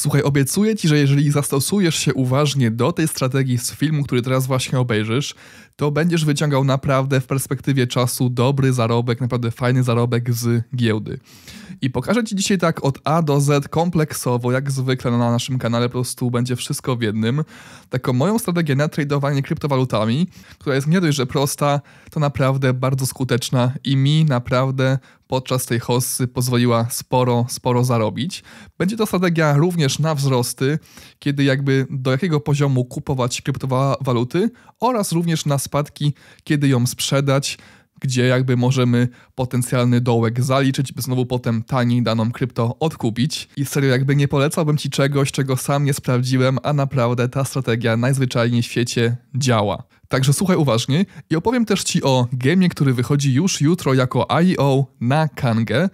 Słuchaj, obiecuję ci, że jeżeli zastosujesz się uważnie do tej strategii z filmu, który teraz właśnie obejrzysz, to będziesz wyciągał naprawdę w perspektywie czasu dobry zarobek, naprawdę fajny zarobek z giełdy. I pokażę ci dzisiaj tak od A do Z kompleksowo, jak zwykle na naszym kanale po prostu będzie wszystko w jednym. Taką moją strategię na tradowanie kryptowalutami, która jest nie dość, że prosta, to naprawdę bardzo skuteczna i mi naprawdę podczas tej hossy pozwoliła sporo, sporo zarobić. Będzie to strategia również na wzrosty, kiedy jakby do jakiego poziomu kupować kryptowaluty oraz również na spadki, kiedy ją sprzedać gdzie jakby możemy potencjalny dołek zaliczyć, by znowu potem taniej daną krypto odkupić. I serio jakby nie polecałbym Ci czegoś, czego sam nie sprawdziłem, a naprawdę ta strategia najzwyczajniej w świecie działa. Także słuchaj uważnie i opowiem też Ci o gemie, który wychodzi już jutro jako IO na Kangę.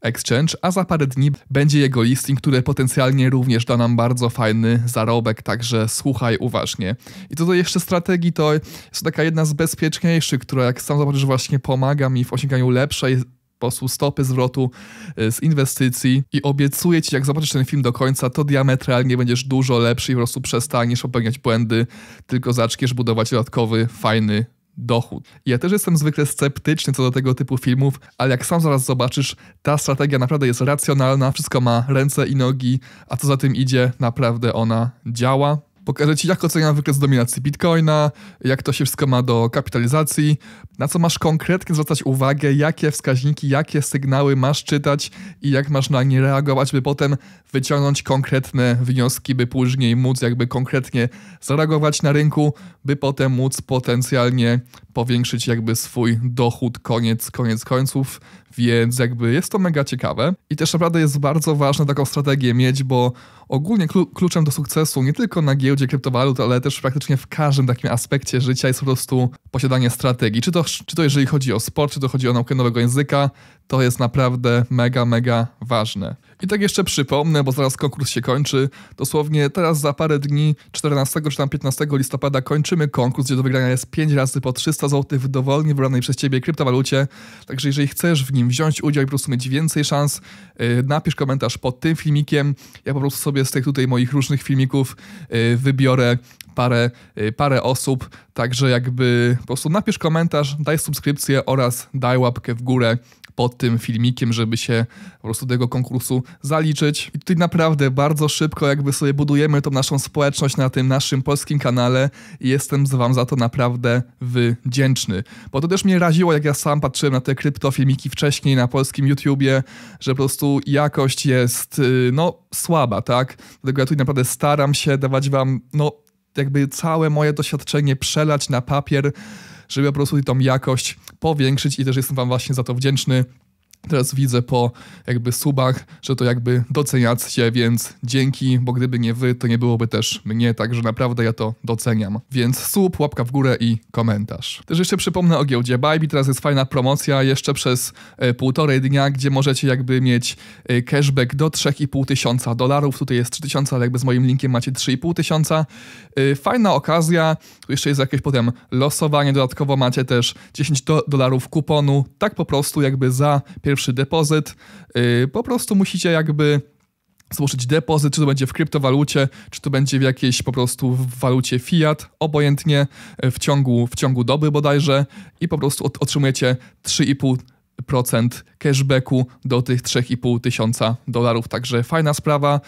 Exchange, a za parę dni będzie jego listing, który potencjalnie również da nam bardzo fajny zarobek, także słuchaj uważnie. I co do jeszcze strategii, to jest taka jedna z bezpieczniejszych, która jak sam zobaczysz właśnie pomaga mi w osiąganiu lepszej sposób stopy zwrotu e, z inwestycji i obiecuję ci, jak zobaczysz ten film do końca, to diametralnie będziesz dużo lepszy i po prostu przestaniesz popełniać błędy, tylko zaczniesz budować dodatkowy, fajny dochód. Ja też jestem zwykle sceptyczny co do tego typu filmów, ale jak sam zaraz zobaczysz, ta strategia naprawdę jest racjonalna, wszystko ma ręce i nogi, a co za tym idzie, naprawdę ona działa. Pokażę Ci, jak oceniam wykres dominacji Bitcoina, jak to się wszystko ma do kapitalizacji, na co masz konkretnie zwracać uwagę, jakie wskaźniki, jakie sygnały masz czytać i jak masz na nie reagować, by potem wyciągnąć konkretne wnioski, by później móc jakby konkretnie zareagować na rynku, by potem móc potencjalnie powiększyć jakby swój dochód koniec, koniec końców, więc jakby jest to mega ciekawe i też naprawdę jest bardzo ważne taką strategię mieć, bo ogólnie kluczem do sukcesu nie tylko na giełdzie kryptowalut, ale też praktycznie w każdym takim aspekcie życia jest po prostu posiadanie strategii. Czy to, czy to jeżeli chodzi o sport, czy to chodzi o naukę nowego języka, to jest naprawdę mega, mega ważne. I tak jeszcze przypomnę, bo zaraz konkurs się kończy. Dosłownie teraz za parę dni, 14 czy tam 15 listopada, kończymy konkurs, gdzie do wygrania jest 5 razy po 300 zł w dowolnie wybranej przez Ciebie kryptowalucie. Także jeżeli chcesz w nim wziąć udział i po prostu mieć więcej szans, yy, napisz komentarz pod tym filmikiem. Ja po prostu sobie z tych tutaj moich różnych filmików yy, wybiorę parę, y, parę osób. Także jakby po prostu napisz komentarz, daj subskrypcję oraz daj łapkę w górę pod tym filmikiem, żeby się po prostu do tego konkursu zaliczyć. I tutaj naprawdę bardzo szybko jakby sobie budujemy tą naszą społeczność na tym naszym polskim kanale i jestem z wam za to naprawdę wdzięczny. Bo to też mnie raziło, jak ja sam patrzyłem na te kryptofilmiki wcześniej na polskim YouTubie, że po prostu jakość jest y, no słaba, tak? Dlatego ja tutaj naprawdę staram się dawać wam no jakby całe moje doświadczenie przelać na papier, żeby po prostu tą jakość powiększyć i też jestem Wam właśnie za to wdzięczny. Teraz widzę po jakby subach, że to jakby doceniacie, więc dzięki, bo gdyby nie wy, to nie byłoby też mnie, także naprawdę ja to doceniam. Więc sub, łapka w górę i komentarz. Też jeszcze przypomnę o giełdzie Bybit, teraz jest fajna promocja jeszcze przez e, półtorej dnia, gdzie możecie jakby mieć e, cashback do 3,5 tysiąca dolarów, tutaj jest 3 tysiące, ale jakby z moim linkiem macie 3,5 tysiąca. E, fajna okazja, tu jeszcze jest jakieś potem losowanie, dodatkowo macie też 10 dolarów kuponu, tak po prostu jakby za pierwszy pierwszy depozyt. Y, po prostu musicie jakby złożyć depozyt, czy to będzie w kryptowalucie, czy to będzie w jakiejś po prostu w walucie fiat, obojętnie, w ciągu, w ciągu doby bodajże i po prostu otrzymujecie 3,5% cashbacku do tych 3,5 tysiąca dolarów, także fajna sprawa.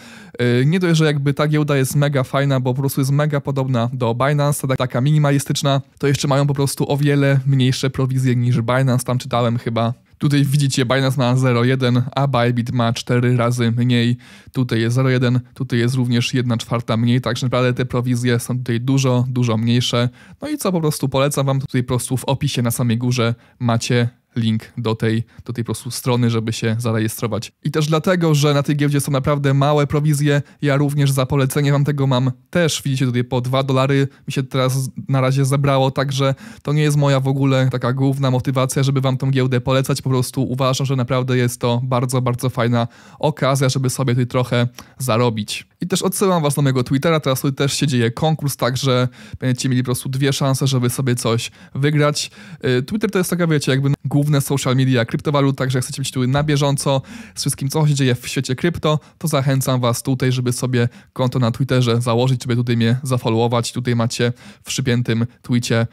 Y, nie dość, że jakby ta giełda jest mega fajna, bo po prostu jest mega podobna do Binance, taka minimalistyczna, to jeszcze mają po prostu o wiele mniejsze prowizje niż Binance, tam czytałem chyba Tutaj widzicie, Binance ma 0,1, a Bybit ma 4 razy mniej. Tutaj jest 0,1, tutaj jest również 1 czwarta mniej, także naprawdę te prowizje są tutaj dużo, dużo mniejsze. No i co po prostu polecam Wam, tutaj po prostu w opisie na samej górze macie link do tej, do tej po prostu strony, żeby się zarejestrować. I też dlatego, że na tej giełdzie są naprawdę małe prowizje, ja również za polecenie wam tego mam też, widzicie tutaj po 2 dolary mi się teraz na razie zebrało, także to nie jest moja w ogóle taka główna motywacja, żeby wam tą giełdę polecać, po prostu uważam, że naprawdę jest to bardzo, bardzo fajna okazja, żeby sobie tutaj trochę zarobić. I też odsyłam was na mojego Twittera, teraz też się dzieje konkurs, także będziecie mieli po prostu dwie szanse, żeby sobie coś wygrać. Y, Twitter to jest taka, wiecie, jakby główne social media kryptowalut, także jak chcecie być tu na bieżąco z wszystkim, co się dzieje w świecie krypto, to zachęcam was tutaj, żeby sobie konto na Twitterze założyć, żeby tutaj mnie zafollowować. Tutaj macie w przypiętym tweetie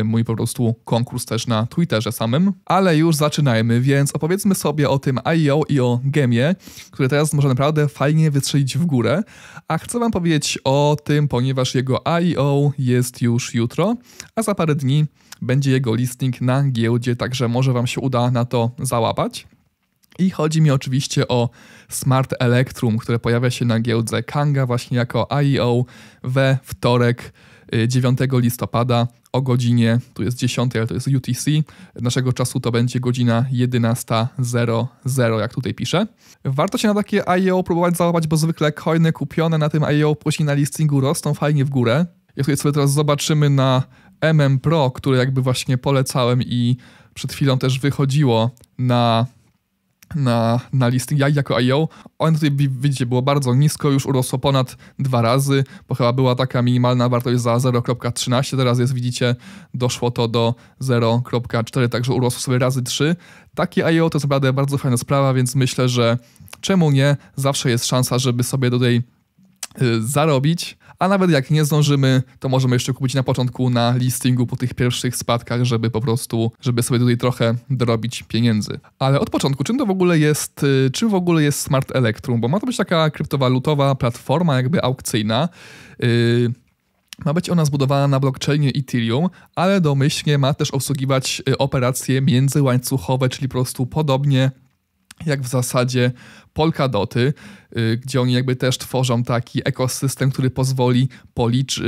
y, mój po prostu konkurs też na Twitterze samym. Ale już zaczynajmy, więc opowiedzmy sobie o tym IO i o gemie, które teraz może naprawdę fajnie wystrzelić w górę. A chcę Wam powiedzieć o tym, ponieważ jego IO jest już jutro, a za parę dni będzie jego listing na giełdzie, także może Wam się uda na to załapać. I chodzi mi oczywiście o Smart Electrum, które pojawia się na giełdze Kanga właśnie jako IO we wtorek 9 y, listopada o godzinie, tu jest 10, ale to jest UTC, naszego czasu to będzie godzina 11.00, jak tutaj pisze. Warto się na takie IEO próbować załapać, bo zwykle coiny kupione na tym IEO później na listingu rosną fajnie w górę. Jak tutaj sobie teraz zobaczymy na MM Pro, które jakby właśnie polecałem i przed chwilą też wychodziło na na, na listing jaj jako IO. One tutaj widzicie, było bardzo nisko, już urosło ponad dwa razy, bo chyba była taka minimalna wartość za 0.13, teraz jest widzicie, doszło to do 0.4, także urosło sobie razy 3. Takie IO to jest naprawdę bardzo fajna sprawa, więc myślę, że czemu nie, zawsze jest szansa, żeby sobie tutaj y, zarobić a nawet jak nie zdążymy, to możemy jeszcze kupić na początku na listingu po tych pierwszych spadkach, żeby po prostu, żeby sobie tutaj trochę dorobić pieniędzy. Ale od początku, czym to w ogóle jest, y, czym w ogóle jest Smart Electrum? Bo ma to być taka kryptowalutowa platforma jakby aukcyjna, y, ma być ona zbudowana na blockchainie Ethereum, ale domyślnie ma też obsługiwać y, operacje międzyłańcuchowe, czyli po prostu podobnie jak w zasadzie Polkadoty, y, gdzie oni jakby też tworzą taki ekosystem, który pozwoli policzyć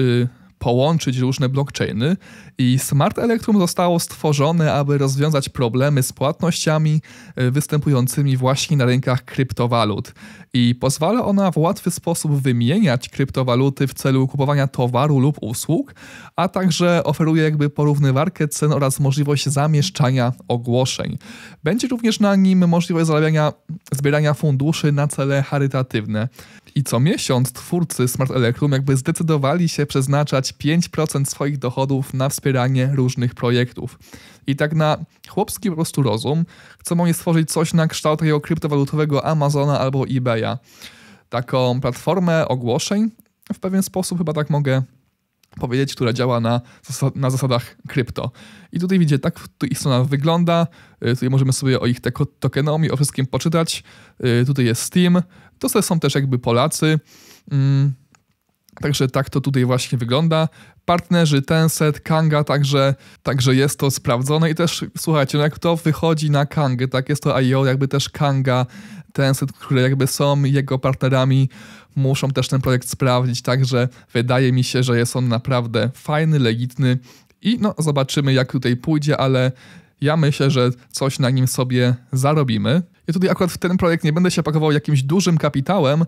połączyć różne blockchainy i Smart Electrum zostało stworzone, aby rozwiązać problemy z płatnościami e, występującymi właśnie na rynkach kryptowalut. I pozwala ona w łatwy sposób wymieniać kryptowaluty w celu kupowania towaru lub usług, a także oferuje jakby porównywarkę cen oraz możliwość zamieszczania ogłoszeń. Będzie również na nim możliwość zarabiania, zbierania funduszy na cele charytatywne. I co miesiąc twórcy Smart Electrum jakby zdecydowali się przeznaczać przeznaczać 5% swoich dochodów na wspieranie różnych projektów. I tak na chłopski po prostu rozum chcą oni stworzyć coś na kształt takiego kryptowalutowego Amazona albo eBaya. Taką platformę ogłoszeń, w pewien sposób chyba tak mogę powiedzieć, która działa na, na zasadach krypto. I tutaj widzicie, tak ich strona wygląda. Y, tutaj możemy sobie o ich tokenomii, o wszystkim poczytać. Y, tutaj jest Steam. To są też jakby Polacy. Mm, Także tak to tutaj właśnie wygląda. Partnerzy Tencent, Kanga, także, także jest to sprawdzone i też słuchajcie, no jak to wychodzi na Kangę, tak jest to IO, jakby też Kanga, Tencent, które jakby są jego partnerami, muszą też ten projekt sprawdzić, także wydaje mi się, że jest on naprawdę fajny, legitny i no zobaczymy jak tutaj pójdzie, ale ja myślę, że coś na nim sobie zarobimy. Ja tutaj akurat w ten projekt nie będę się pakował jakimś dużym kapitałem,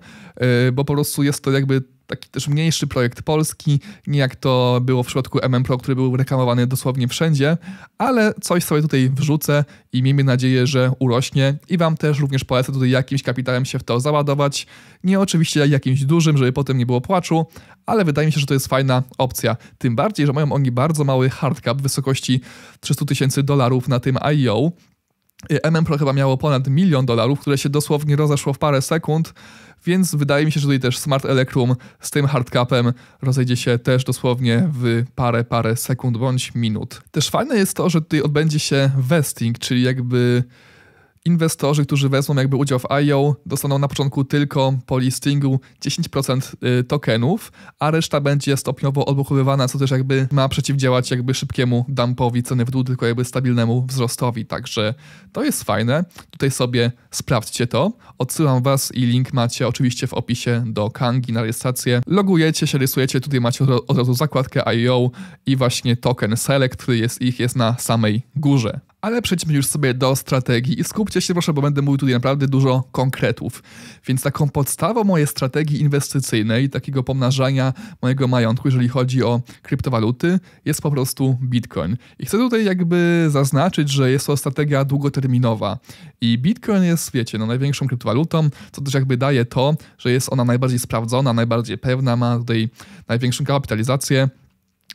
y, bo po prostu jest to jakby taki też mniejszy projekt polski, nie jak to było w przypadku MM Pro, który był reklamowany dosłownie wszędzie, ale coś sobie tutaj wrzucę i miejmy nadzieję, że urośnie i Wam też również polecę tutaj jakimś kapitałem się w to załadować. Nie oczywiście jakimś dużym, żeby potem nie było płaczu, ale wydaje mi się, że to jest fajna opcja. Tym bardziej, że mają oni bardzo mały hard cap w wysokości 300 tysięcy dolarów na tym IO, MM Pro chyba miało ponad milion dolarów, które się dosłownie rozeszło w parę sekund, więc wydaje mi się, że tutaj też Smart Electrum z tym hardcapem rozejdzie się też dosłownie w parę, parę sekund bądź minut. Też fajne jest to, że tutaj odbędzie się vesting, czyli jakby inwestorzy, którzy wezmą jakby udział w IO, dostaną na początku tylko po listingu 10% y, tokenów, a reszta będzie stopniowo odbuchowywana, co też jakby ma przeciwdziałać jakby szybkiemu dumpowi ceny w dół, tylko jakby stabilnemu wzrostowi. Także to jest fajne. Tutaj sobie sprawdźcie to. Odsyłam Was i link macie oczywiście w opisie do Kangi na rejestrację. Logujecie się, rysujecie, tutaj macie od razu zakładkę IO i właśnie token Select, który jest ich jest na samej górze. Ale przejdźmy już sobie do strategii i skupcie się proszę, bo będę mówił tutaj naprawdę dużo konkretów. Więc taką podstawą mojej strategii inwestycyjnej, takiego pomnażania mojego majątku, jeżeli chodzi o kryptowaluty, jest po prostu Bitcoin. I chcę tutaj jakby zaznaczyć, że jest to strategia długoterminowa. I Bitcoin jest, wiecie, no, największą kryptowalutą, co też jakby daje to, że jest ona najbardziej sprawdzona, najbardziej pewna, ma tutaj największą kapitalizację.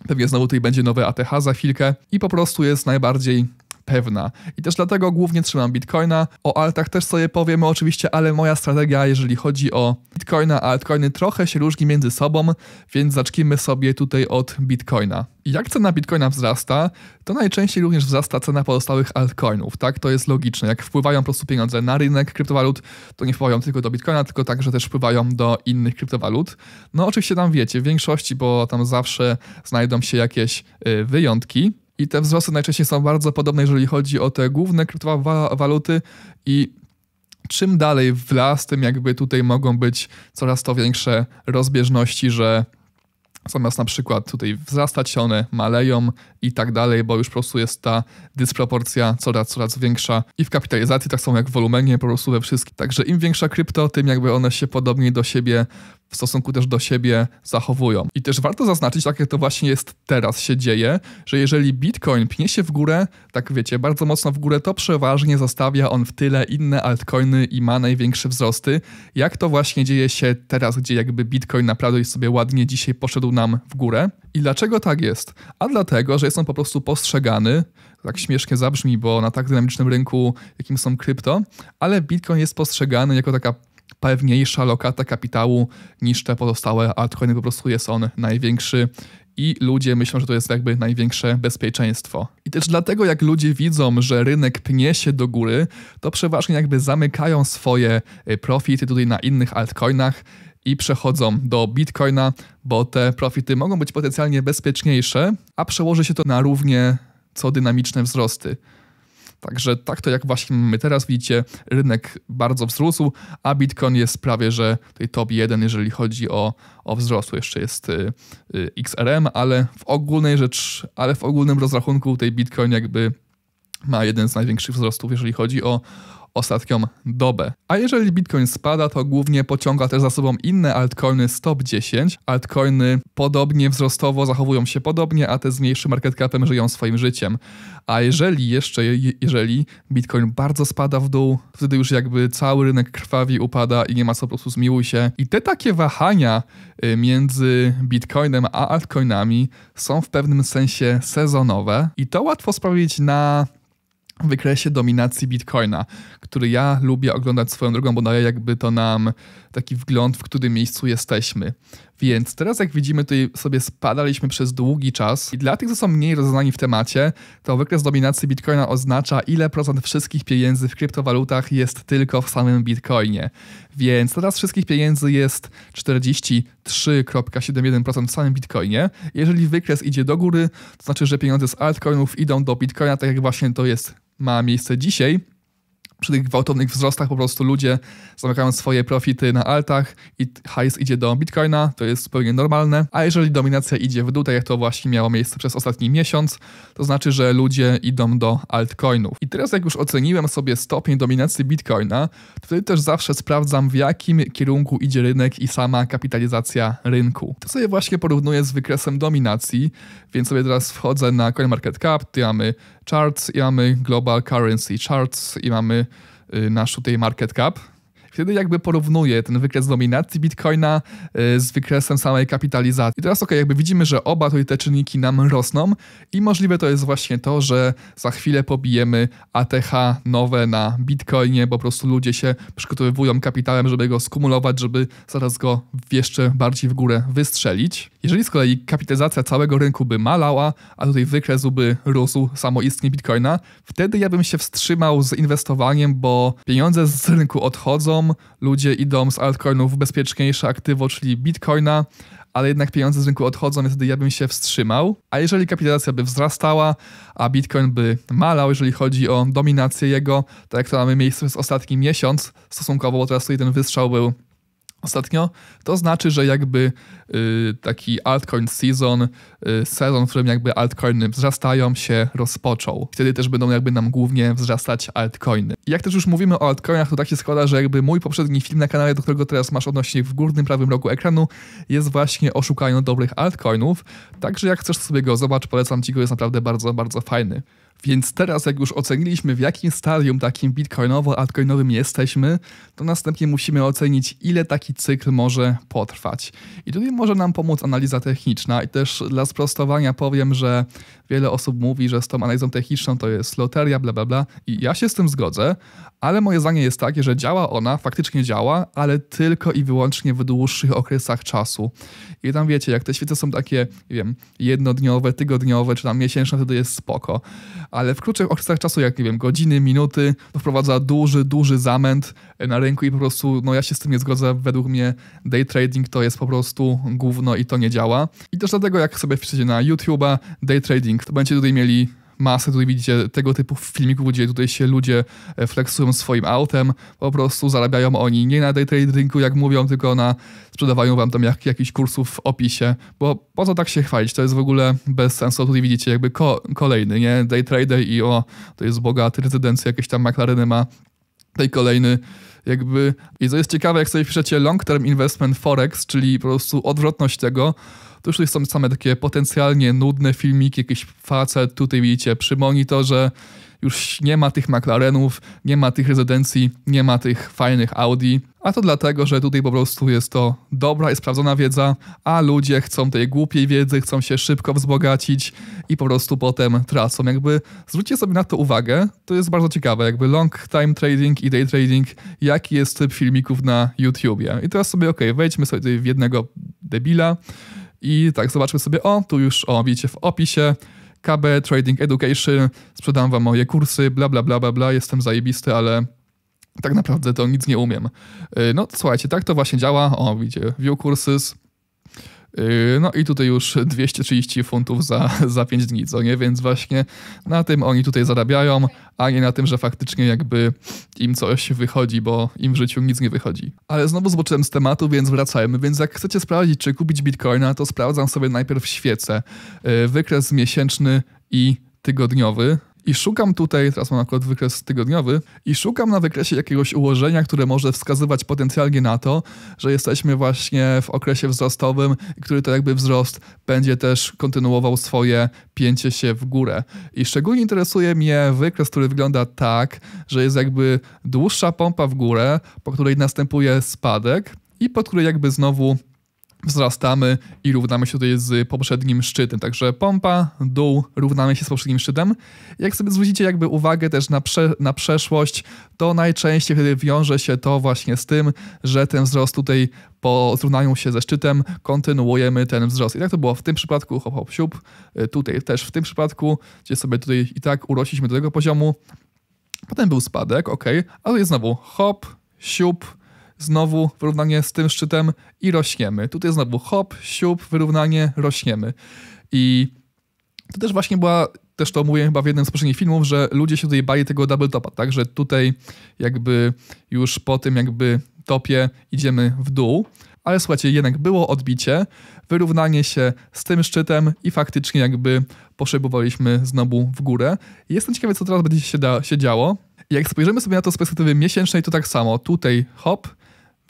Pewnie znowu tutaj będzie nowe ATH za chwilkę i po prostu jest najbardziej pewna. I też dlatego głównie trzymam Bitcoina. O altach też sobie powiemy oczywiście, ale moja strategia, jeżeli chodzi o Bitcoina, a altcoiny trochę się różni między sobą, więc zacznijmy sobie tutaj od Bitcoina. Jak cena Bitcoina wzrasta, to najczęściej również wzrasta cena pozostałych altcoinów, tak? To jest logiczne. Jak wpływają po prostu pieniądze na rynek kryptowalut, to nie wpływają tylko do Bitcoina, tylko także też wpływają do innych kryptowalut. No oczywiście tam wiecie, w większości, bo tam zawsze znajdą się jakieś y, wyjątki, i te wzrosty najczęściej są bardzo podobne, jeżeli chodzi o te główne kryptowaluty i czym dalej w las, tym jakby tutaj mogą być coraz to większe rozbieżności, że zamiast na przykład tutaj wzrastać one maleją i tak dalej, bo już po prostu jest ta dysproporcja coraz, coraz większa i w kapitalizacji, tak samo jak w wolumenie po prostu we wszystkich. Także im większa krypto, tym jakby one się podobniej do siebie w stosunku też do siebie zachowują. I też warto zaznaczyć, tak jak to właśnie jest teraz się dzieje, że jeżeli Bitcoin pnie się w górę, tak wiecie, bardzo mocno w górę, to przeważnie zostawia on w tyle inne altcoiny i ma największe wzrosty. Jak to właśnie dzieje się teraz, gdzie jakby Bitcoin naprawdę sobie ładnie dzisiaj poszedł nam w górę? I dlaczego tak jest? A dlatego, że jest on po prostu postrzegany, tak śmiesznie zabrzmi, bo na tak dynamicznym rynku, jakim są krypto, ale Bitcoin jest postrzegany jako taka pewniejsza lokata kapitału niż te pozostałe altcoiny. Po prostu jest on największy i ludzie myślą, że to jest jakby największe bezpieczeństwo. I też dlatego, jak ludzie widzą, że rynek pnie się do góry, to przeważnie jakby zamykają swoje e, profity tutaj na innych altcoinach i przechodzą do bitcoina, bo te profity mogą być potencjalnie bezpieczniejsze, a przełoży się to na równie co dynamiczne wzrosty. Także tak to jak właśnie my teraz widzicie, rynek bardzo wzrósł, a Bitcoin jest prawie, że tej top 1, jeżeli chodzi o, o wzrost. Jeszcze jest y, y, XRM, ale w ogólnej rzecz, ale w ogólnym rozrachunku tej Bitcoin jakby ma jeden z największych wzrostów, jeżeli chodzi o, ostatnią dobę. A jeżeli Bitcoin spada, to głównie pociąga też za sobą inne altcoiny z top 10. Altcoiny podobnie wzrostowo zachowują się podobnie, a te z mniejszym market capem żyją swoim życiem. A jeżeli jeszcze, jeżeli Bitcoin bardzo spada w dół, wtedy już jakby cały rynek krwawi, upada i nie ma co po prostu zmiłuj się. I te takie wahania y, między Bitcoinem a altcoinami są w pewnym sensie sezonowe i to łatwo sprawić na wykresie dominacji Bitcoina, który ja lubię oglądać swoją drogą, bo daje jakby to nam taki wgląd, w którym miejscu jesteśmy. Więc teraz, jak widzimy, tutaj sobie spadaliśmy przez długi czas i dla tych, co są mniej rozeznani w temacie, to wykres dominacji bitcoina oznacza, ile procent wszystkich pieniędzy w kryptowalutach jest tylko w samym bitcoinie. Więc teraz wszystkich pieniędzy jest 43,71% w samym bitcoinie. Jeżeli wykres idzie do góry, to znaczy, że pieniądze z altcoinów idą do bitcoina, tak jak właśnie to jest ma miejsce dzisiaj przy tych gwałtownych wzrostach po prostu ludzie zamykają swoje profity na altach i hajs idzie do bitcoina, to jest zupełnie normalne. A jeżeli dominacja idzie w dół, tak jak to właśnie miało miejsce przez ostatni miesiąc, to znaczy, że ludzie idą do altcoinów. I teraz jak już oceniłem sobie stopień dominacji bitcoina, to wtedy też zawsze sprawdzam w jakim kierunku idzie rynek i sama kapitalizacja rynku. To sobie właśnie porównuję z wykresem dominacji, więc sobie teraz wchodzę na CoinMarketCap, tu mamy Charts i mamy Global Currency Charts i mamy y, nasz tutaj market cap. Wtedy jakby porównuję ten wykres dominacji Bitcoina y, z wykresem samej kapitalizacji. I teraz ok, jakby widzimy, że oba tutaj te czynniki nam rosną i możliwe to jest właśnie to, że za chwilę pobijemy ATH nowe na Bitcoinie, bo po prostu ludzie się przygotowują kapitałem, żeby go skumulować, żeby zaraz go jeszcze bardziej w górę wystrzelić. Jeżeli z kolei kapitalizacja całego rynku by malała, a tutaj wykres by rósł samoistnie bitcoina, wtedy ja bym się wstrzymał z inwestowaniem, bo pieniądze z rynku odchodzą, ludzie idą z altcoinów w bezpieczniejsze aktywo, czyli bitcoina, ale jednak pieniądze z rynku odchodzą, więc wtedy ja bym się wstrzymał. A jeżeli kapitalizacja by wzrastała, a Bitcoin by malał, jeżeli chodzi o dominację jego, tak jak to mamy miejsce przez ostatni miesiąc stosunkowo, bo teraz tutaj ten wystrzał był ostatnio, to znaczy, że jakby y, taki altcoin season, y, sezon, w którym jakby altcoiny wzrastają, się rozpoczął. Wtedy też będą jakby nam głównie wzrastać altcoiny. jak też już mówimy o altcoinach, to tak się składa, że jakby mój poprzedni film na kanale, do którego teraz masz odnośnik w górnym prawym rogu ekranu, jest właśnie o szukaniu dobrych altcoinów, także jak chcesz sobie go zobaczyć, polecam ci go, jest naprawdę bardzo, bardzo fajny. Więc teraz, jak już oceniliśmy, w jakim stadium takim bitcoinowo-altcoinowym jesteśmy, to następnie musimy ocenić, ile taki cykl może potrwać. I tutaj może nam pomóc analiza techniczna. I też dla sprostowania powiem, że wiele osób mówi, że z tą analizą techniczną to jest loteria, bla, bla, bla. I ja się z tym zgodzę, ale moje zdanie jest takie, że działa ona, faktycznie działa, ale tylko i wyłącznie w dłuższych okresach czasu. I tam wiecie, jak te świece są takie, nie wiem, jednodniowe, tygodniowe czy tam miesięczne, wtedy jest spoko ale w krótszych okresach czasu, jak nie wiem, godziny, minuty, to wprowadza duży, duży zamęt e, na rynku i po prostu, no ja się z tym nie zgodzę. Według mnie day trading to jest po prostu gówno i to nie działa. I też dlatego, jak sobie wpiszecie na YouTube'a day trading, to będziecie tutaj mieli masę. Tutaj widzicie tego typu filmików, gdzie tutaj się ludzie e, flexują swoim autem, po prostu zarabiają oni nie na day tradingu, jak mówią, tylko na sprzedawaniu wam tam jak, jakichś kursów w opisie, bo po co tak się chwalić? To jest w ogóle bez sensu. Tutaj widzicie jakby ko kolejny, nie? Day trader i o, to jest bogaty rezydencja, jakieś tam McLareny ma, tej kolejny jakby... I co jest ciekawe, jak sobie piszecie long term investment forex, czyli po prostu odwrotność tego, to już są same takie potencjalnie nudne filmiki, jakiś facet, tutaj widzicie przy monitorze, już nie ma tych McLarenów, nie ma tych rezydencji, nie ma tych fajnych Audi, a to dlatego, że tutaj po prostu jest to dobra i sprawdzona wiedza, a ludzie chcą tej głupiej wiedzy, chcą się szybko wzbogacić i po prostu potem tracą. Jakby zwróćcie sobie na to uwagę, to jest bardzo ciekawe, jakby long time trading i day trading, jaki jest typ filmików na YouTubie. I teraz sobie, okej, wejdźmy sobie w jednego debila, i tak zobaczmy sobie, o, tu już, o, widzicie w opisie, KB Trading Education, sprzedam wam moje kursy, bla, bla, bla, bla, bla, jestem zajebisty, ale tak naprawdę to nic nie umiem. Y, no, słuchajcie, tak to właśnie działa, o, widzicie, view courses, Yy, no i tutaj już 230 funtów za, za 5 dni, co nie? Więc właśnie na tym oni tutaj zarabiają, a nie na tym, że faktycznie jakby im coś wychodzi, bo im w życiu nic nie wychodzi. Ale znowu zboczyłem z tematu, więc wracajmy. Więc jak chcecie sprawdzić, czy kupić bitcoina, to sprawdzam sobie najpierw świecę, yy, wykres miesięczny i tygodniowy, i szukam tutaj, teraz mam akurat wykres tygodniowy, i szukam na wykresie jakiegoś ułożenia, które może wskazywać potencjalnie na to, że jesteśmy właśnie w okresie wzrostowym, który to jakby wzrost będzie też kontynuował swoje pięcie się w górę. I szczególnie interesuje mnie wykres, który wygląda tak, że jest jakby dłuższa pompa w górę, po której następuje spadek i pod której jakby znowu wzrastamy i równamy się tutaj z poprzednim szczytem. Także pompa, dół, równamy się z poprzednim szczytem. Jak sobie zwrócicie jakby uwagę też na, prze, na przeszłość, to najczęściej wtedy wiąże się to właśnie z tym, że ten wzrost tutaj po zrównaniu się ze szczytem kontynuujemy ten wzrost. I tak to było w tym przypadku, hop hop siup, y, tutaj też w tym przypadku, gdzie sobie tutaj i tak urośliśmy do tego poziomu. Potem był spadek, ok, ale jest znowu hop, siup, znowu wyrównanie z tym szczytem i rośniemy. Tutaj znowu hop, siup, wyrównanie, rośniemy. I to też właśnie była, też to mówię chyba w jednym z poprzednich filmów, że ludzie się tutaj bali tego double topa, tak, że tutaj jakby już po tym jakby topie idziemy w dół, ale słuchajcie, jednak było odbicie, wyrównanie się z tym szczytem i faktycznie jakby poszybowaliśmy znowu w górę. Jestem ciekawy, co teraz będzie się, da, się działo. Jak spojrzymy sobie na to z perspektywy miesięcznej, to tak samo. Tutaj hop,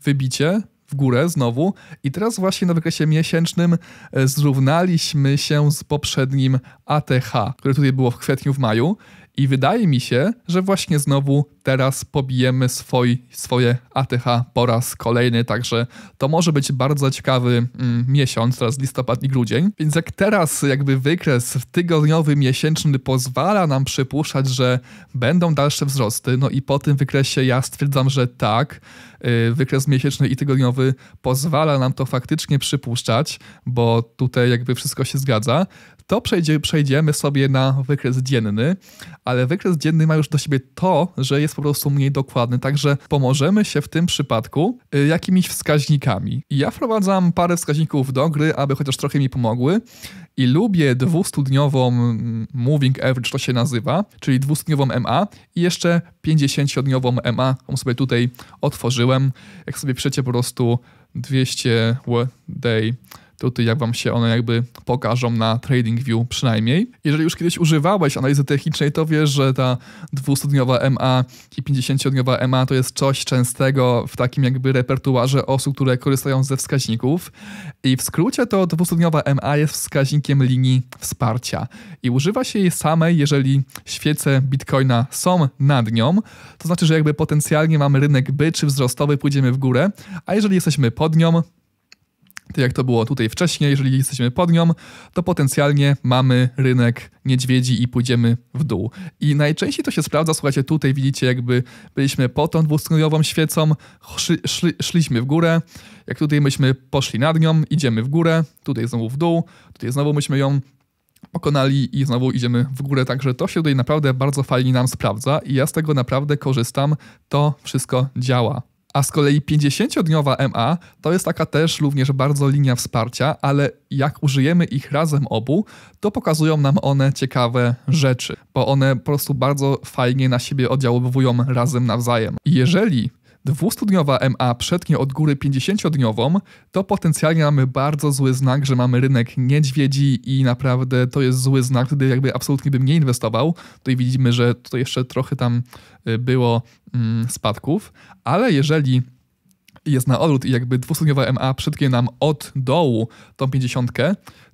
wybicie w górę znowu. I teraz właśnie na wykresie miesięcznym e, zrównaliśmy się z poprzednim ATH, które tutaj było w kwietniu, w maju. I wydaje mi się, że właśnie znowu teraz pobijemy swój, swoje ATH po raz kolejny, także to może być bardzo ciekawy mm, miesiąc, teraz listopad i grudzień. Więc jak teraz jakby wykres tygodniowy, miesięczny pozwala nam przypuszczać, że będą dalsze wzrosty, no i po tym wykresie ja stwierdzam, że tak, yy, wykres miesięczny i tygodniowy pozwala nam to faktycznie przypuszczać, bo tutaj jakby wszystko się zgadza, to przejdzie, przejdziemy sobie na wykres dzienny, ale wykres dzienny ma już do siebie to, że jest po prostu mniej dokładny, także pomożemy się w tym przypadku y, jakimiś wskaźnikami. Ja wprowadzam parę wskaźników do gry, aby chociaż trochę mi pomogły i lubię dwustudniową moving average, to się nazywa, czyli dwustudniową MA i jeszcze 50-dniową MA, którą sobie tutaj otworzyłem. Jak sobie przecie po prostu 200 day tutaj jak Wam się one jakby pokażą na TradingView przynajmniej. Jeżeli już kiedyś używałeś analizy technicznej, to wiesz, że ta 200-dniowa MA i 50-dniowa MA to jest coś częstego w takim jakby repertuarze osób, które korzystają ze wskaźników. I w skrócie to 200-dniowa MA jest wskaźnikiem linii wsparcia i używa się jej samej, jeżeli świece Bitcoina są nad nią, to znaczy, że jakby potencjalnie mamy rynek byczy wzrostowy, pójdziemy w górę, a jeżeli jesteśmy pod nią, tak jak to było tutaj wcześniej, jeżeli jesteśmy pod nią, to potencjalnie mamy rynek niedźwiedzi i pójdziemy w dół. I najczęściej to się sprawdza, słuchajcie, tutaj widzicie jakby byliśmy pod tą dwustrojową świecą, szli, szli, szliśmy w górę, jak tutaj myśmy poszli nad nią, idziemy w górę, tutaj znowu w dół, tutaj znowu myśmy ją pokonali i znowu idziemy w górę, także to się tutaj naprawdę bardzo fajnie nam sprawdza i ja z tego naprawdę korzystam, to wszystko działa. A z kolei 50-dniowa MA to jest taka też również bardzo linia wsparcia, ale jak użyjemy ich razem obu, to pokazują nam one ciekawe rzeczy, bo one po prostu bardzo fajnie na siebie oddziaływują razem nawzajem. Jeżeli Dwustudniowa MA przetnie od góry 50-dniową, to potencjalnie mamy bardzo zły znak, że mamy rynek niedźwiedzi i naprawdę to jest zły znak, wtedy jakby absolutnie bym nie inwestował. Tutaj widzimy, że tutaj jeszcze trochę tam y, było mm, spadków, ale jeżeli jest na odwrót i jakby dwustudniowa MA przytknie nam od dołu tą 50,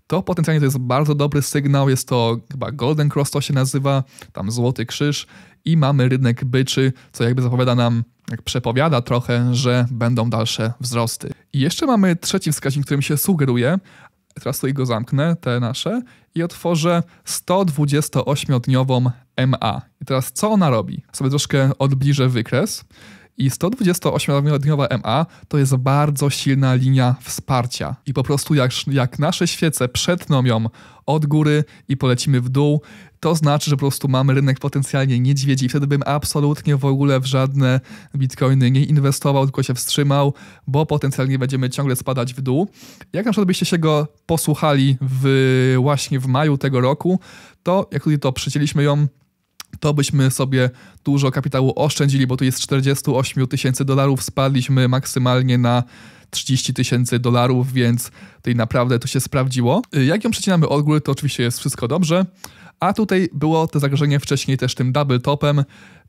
to potencjalnie to jest bardzo dobry sygnał. Jest to chyba Golden Cross to się nazywa, tam Złoty Krzyż i mamy rynek byczy, co jakby zapowiada nam jak przepowiada trochę, że będą dalsze wzrosty. I jeszcze mamy trzeci wskaźnik, którym się sugeruje. Teraz tutaj go zamknę, te nasze, i otworzę 128-dniową MA. I teraz co ona robi? Sobie troszkę odbliżę wykres. I 128-dniowa MA to jest bardzo silna linia wsparcia. I po prostu jak, jak nasze świece przetną ją od góry i polecimy w dół, to znaczy, że po prostu mamy rynek potencjalnie niedźwiedzi i wtedy bym absolutnie w ogóle w żadne bitcoiny nie inwestował, tylko się wstrzymał, bo potencjalnie będziemy ciągle spadać w dół. Jak na przykład byście się go posłuchali w, właśnie w maju tego roku, to jak tutaj to przycięliśmy ją to byśmy sobie dużo kapitału oszczędzili, bo tu jest 48 tysięcy dolarów, spadliśmy maksymalnie na 30 tysięcy dolarów, więc tutaj naprawdę to się sprawdziło. Jak ją przecinamy od góry, to oczywiście jest wszystko dobrze. A tutaj było to zagrożenie wcześniej też tym double topem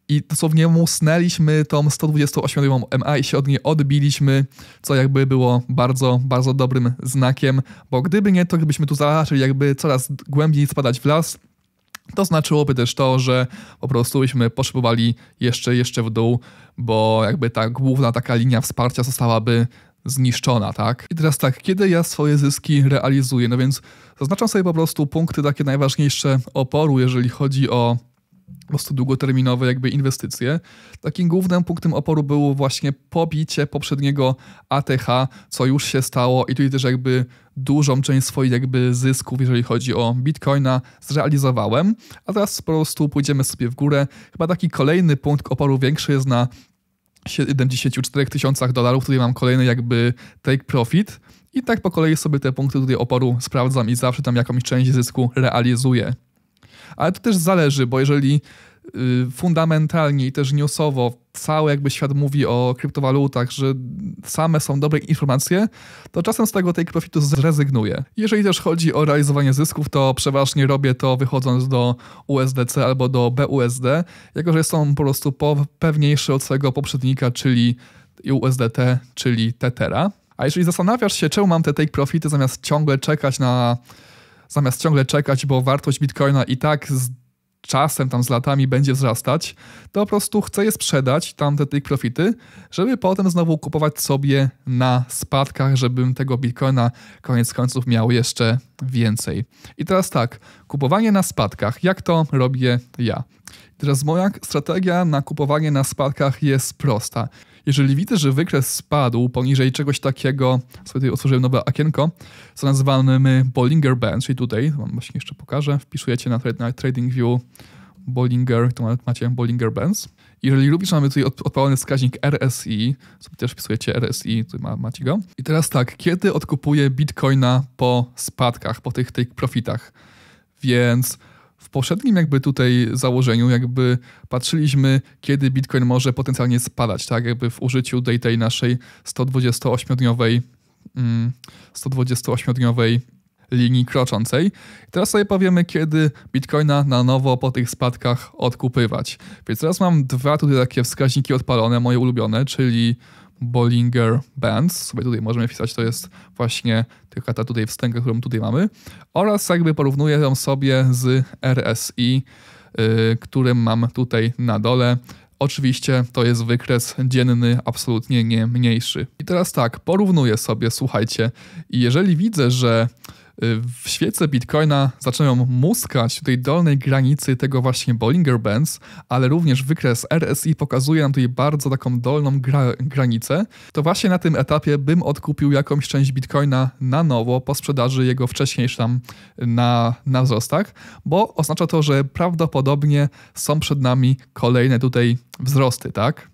i dosłownie musnęliśmy tą 128 MA i się od niej odbiliśmy, co jakby było bardzo, bardzo dobrym znakiem, bo gdyby nie to, gdybyśmy tu zaczęli jakby coraz głębiej spadać w las, to znaczyłoby też to, że po prostu byśmy potrzebowali jeszcze, jeszcze w dół, bo jakby ta główna taka linia wsparcia zostałaby zniszczona, tak? I teraz tak, kiedy ja swoje zyski realizuję? No więc zaznaczam sobie po prostu punkty takie najważniejsze oporu, jeżeli chodzi o po prostu długoterminowe jakby inwestycje. Takim głównym punktem oporu było właśnie pobicie poprzedniego ATH, co już się stało i tutaj też jakby dużą część swoich jakby zysków, jeżeli chodzi o Bitcoina, zrealizowałem. A teraz po prostu pójdziemy sobie w górę. Chyba taki kolejny punkt oporu większy jest na 74 tysiącach dolarów. Tutaj mam kolejny jakby take profit. I tak po kolei sobie te punkty tutaj oporu sprawdzam i zawsze tam jakąś część zysku realizuję. Ale to też zależy, bo jeżeli Y, fundamentalnie i też newsowo cały jakby świat mówi o kryptowalutach, że same są dobre informacje, to czasem z tego take profitu zrezygnuję. Jeżeli też chodzi o realizowanie zysków, to przeważnie robię to wychodząc do USDC albo do BUSD, jako że są po prostu pewniejsze od swojego poprzednika, czyli USDT, czyli Tethera. A jeżeli zastanawiasz się, czemu mam te take profity zamiast ciągle czekać na zamiast ciągle czekać, bo wartość bitcoina i tak z czasem, tam z latami będzie wzrastać, to po prostu chce je sprzedać, tamte tych profity, żeby potem znowu kupować sobie na spadkach, żebym tego bitcoina koniec końców miał jeszcze więcej. I teraz tak, kupowanie na spadkach, jak to robię ja? Teraz moja strategia na kupowanie na spadkach jest prosta. Jeżeli widzę, że wykres spadł poniżej czegoś takiego, sobie tutaj otworzyłem nowe okienko, co nazywamy Bollinger Band, czyli tutaj, wam właśnie jeszcze pokażę, wpisujecie na, na TradingView Bollinger, to macie Bollinger Bands. Jeżeli lubisz, mamy tutaj odpalony wskaźnik RSI, sobie też wpisujecie RSI, tu macie go. I teraz tak, kiedy odkupuję Bitcoina po spadkach, po tych, tych profitach? Więc w poprzednim jakby tutaj założeniu jakby patrzyliśmy, kiedy Bitcoin może potencjalnie spadać, tak? Jakby w użyciu tej, tej naszej 128-dniowej 128-dniowej mm, linii kroczącej. I teraz sobie powiemy, kiedy Bitcoina na nowo po tych spadkach odkupywać. Więc teraz mam dwa tutaj takie wskaźniki odpalone, moje ulubione, czyli Bollinger Bands, sobie tutaj możemy wpisać, to jest właśnie tylko ta tutaj wstęga, którą tutaj mamy, oraz jakby porównuję ją sobie z RSI, yy, którym mam tutaj na dole. Oczywiście to jest wykres dzienny, absolutnie nie mniejszy. I teraz tak, porównuję sobie, słuchajcie, i jeżeli widzę, że w świecie Bitcoina zaczynają muskać tutaj dolnej granicy tego właśnie Bollinger Bands, ale również wykres RSI pokazuje nam tutaj bardzo taką dolną gra granicę, to właśnie na tym etapie bym odkupił jakąś część Bitcoina na nowo po sprzedaży jego wcześniejszej tam na, na wzrostach, bo oznacza to, że prawdopodobnie są przed nami kolejne tutaj wzrosty, tak?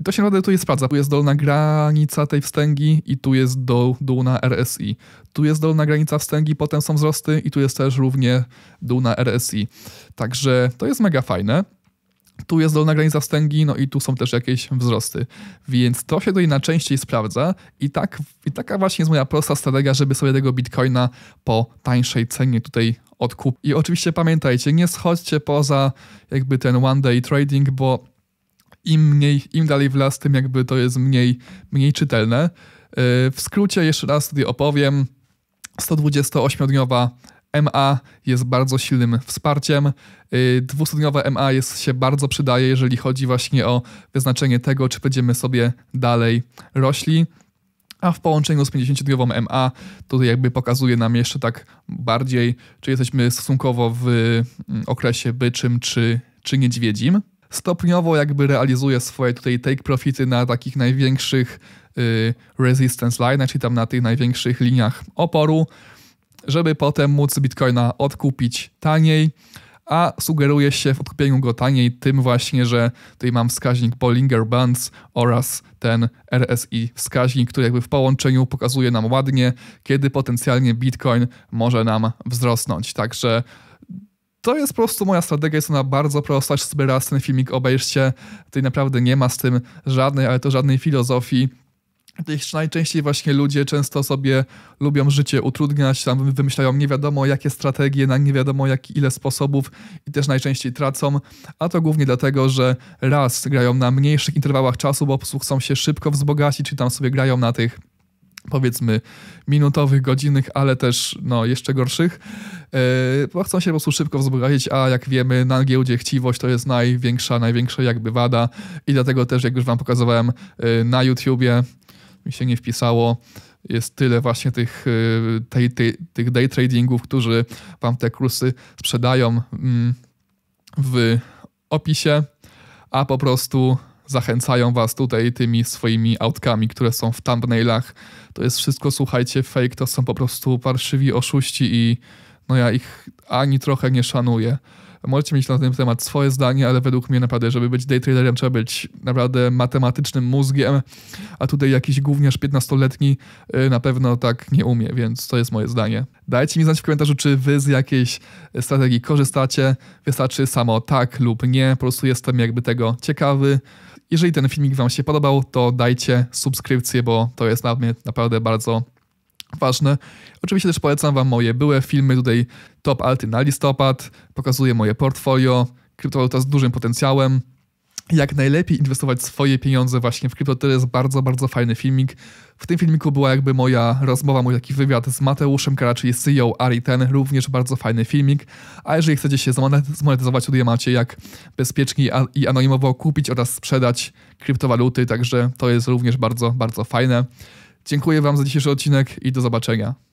I to się naprawdę tu jest sprawdza. Tu jest dolna granica tej wstęgi i tu jest dół, na RSI. Tu jest dolna granica wstęgi, potem są wzrosty i tu jest też równie na RSI. Także to jest mega fajne. Tu jest dolna granica wstęgi, no i tu są też jakieś wzrosty. Więc to się tutaj najczęściej sprawdza i, tak, i taka właśnie jest moja prosta strategia, żeby sobie tego bitcoina po tańszej cenie tutaj odkupić. I oczywiście pamiętajcie, nie schodźcie poza jakby ten one day trading, bo im mniej, im dalej w las, tym jakby to jest mniej, mniej czytelne. E, w skrócie jeszcze raz tutaj opowiem. 128-dniowa MA jest bardzo silnym wsparciem. 200-dniowa e, MA jest, się bardzo przydaje, jeżeli chodzi właśnie o wyznaczenie tego, czy będziemy sobie dalej rośli. A w połączeniu z 50-dniową MA tutaj jakby pokazuje nam jeszcze tak bardziej, czy jesteśmy stosunkowo w mm, okresie byczym, czy, czy niedźwiedzim stopniowo jakby realizuje swoje tutaj take profity na takich największych y, resistance line, czyli tam na tych największych liniach oporu, żeby potem móc Bitcoina odkupić taniej, a sugeruje się w odkupieniu go taniej tym właśnie, że tutaj mam wskaźnik Bollinger Bands oraz ten RSI wskaźnik, który jakby w połączeniu pokazuje nam ładnie, kiedy potencjalnie Bitcoin może nam wzrosnąć. Także to jest po prostu moja strategia, jest ona bardzo prosta. Sobie raz ten filmik obejrzcie. Tutaj naprawdę nie ma z tym żadnej, ale to żadnej filozofii. Gdyż najczęściej właśnie ludzie często sobie lubią życie utrudniać, tam wymyślają nie wiadomo jakie strategie, na nie wiadomo jak, ile sposobów i też najczęściej tracą, a to głównie dlatego, że raz grają na mniejszych interwałach czasu, bo po prostu chcą się szybko wzbogacić, czy tam sobie grają na tych powiedzmy minutowych, godzinnych, ale też no, jeszcze gorszych, e, bo chcą się po prostu szybko wzbogacić, a jak wiemy na giełdzie chciwość to jest największa, największa jakby wada i dlatego też, jak już wam pokazywałem e, na YouTubie, mi się nie wpisało, jest tyle właśnie tych, e, tej, tej, tych day tradingów, którzy wam te kursy sprzedają mm, w opisie, a po prostu zachęcają was tutaj tymi swoimi autkami, które są w thumbnailach. To jest wszystko, słuchajcie, fake, to są po prostu parszywi oszuści i no ja ich ani trochę nie szanuję. Możecie mieć na ten temat swoje zdanie, ale według mnie naprawdę, żeby być daytraderem, trzeba być naprawdę matematycznym mózgiem, a tutaj jakiś gówniarz 15-letni y, na pewno tak nie umie, więc to jest moje zdanie. Dajcie mi znać w komentarzu, czy wy z jakiejś strategii korzystacie. Wystarczy samo tak lub nie, po prostu jestem jakby tego ciekawy. Jeżeli ten filmik Wam się podobał, to dajcie subskrypcję, bo to jest dla mnie naprawdę bardzo ważne. Oczywiście też polecam Wam moje były filmy, tutaj top alty na listopad, pokazuję moje portfolio, kryptowaluta z dużym potencjałem, jak najlepiej inwestować swoje pieniądze właśnie w krypto. To jest bardzo, bardzo fajny filmik. W tym filmiku była jakby moja rozmowa, mój taki wywiad z Mateuszem Kara, czyli CEO ari Ten, również bardzo fajny filmik. A jeżeli chcecie się zmonetyzować, tutaj macie jak bezpiecznie i anonimowo kupić oraz sprzedać kryptowaluty, także to jest również bardzo, bardzo fajne. Dziękuję Wam za dzisiejszy odcinek i do zobaczenia.